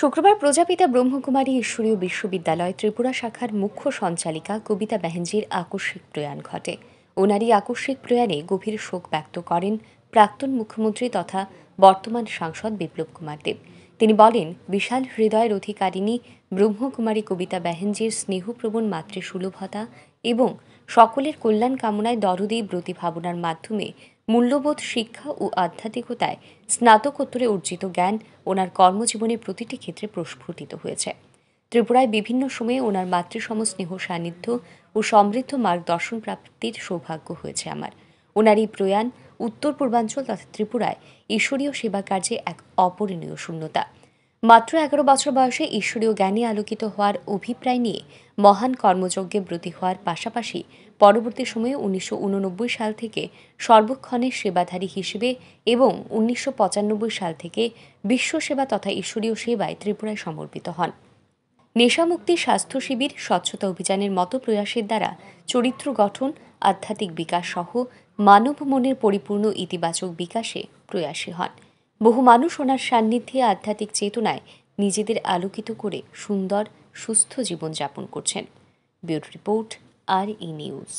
শুক্রবার প্রজাপিতা ব্রহ্মকুমারী ঈশ্বরীয় বিশ্ববিদ্যালয় ত্রিপুরা শাখার মুখ্য সঞ্চালিকা কবিতা বেহেনজির আকস্মিক প্রয়াণ ঘটে ওনারই আকস্মিক প্রয়াণে গভীর শোক ব্যক্ত করেন প্রাক্তন মুখ্যমন্ত্রী তথা বর্তমান সাংসদ বিপ্লব কুমার দেব তিনি বলেন বিশাল হৃদয়ের অধিকারিণী ব্রহ্মকুমারী কবিতা বেহেঞ্জির স্নেহপ্রবণ মাতৃ সুলভতা এবং সকলের কল্যাণ কামনায় দরদেই ব্রতি ভাবনার মাধ্যমে মূল্যবোধ শিক্ষা ও আধ্যাত্মিকতায় স্নাতকোত্তরে অর্জিত জ্ঞান ওনার কর্মজীবনের প্রতিটি ক্ষেত্রে প্রস্ফুটিত হয়েছে ত্রিপুরায় বিভিন্ন সময়ে ওনার মাতৃসম স্নেহ সান্নিধ্য ও সমৃদ্ধ মার্গদর্শন প্রাপ্তির সৌভাগ্য হয়েছে আমার ওনার এই প্রয়াণ উত্তর পূর্বাঞ্চল তথা ত্রিপুরায় ঈশ্বরীয় সেবা কার্যে এক অপরিণীয় শূন্যতা মাত্র এগারো বছর বয়সে ঈশ্বরীয় জ্ঞানে আলোকিত হওয়ার অভিপ্রায় নিয়ে মহান কর্মযজ্ঞে ব্রতী হওয়ার পাশাপাশি পরবর্তী সময়ে উনিশশো সাল থেকে সর্বক্ষণের সেবাধারী হিসেবে এবং উনিশশো সাল থেকে বিশ্ব সেবা তথা ঈশ্বরীয় সেবায় ত্রিপুরায় সমর্পিত হন নেশামুক্তি স্বাস্থ্য শিবির স্বচ্ছতা অভিযানের মতো প্রয়াসের দ্বারা চরিত্র গঠন আধ্যাত্মিক বিকাশ সহ মানব মনের পরিপূর্ণ ইতিবাচক বিকাশে প্রয়াসী হন বহু মানুষ ওনার সান্নিধ্যে আধ্যাত্মিক চেতনায় নিজেদের আলোকিত করে সুন্দর সুস্থ জীবনযাপন করছেন ব্যুরো রিপোর্ট আর ই নিউজ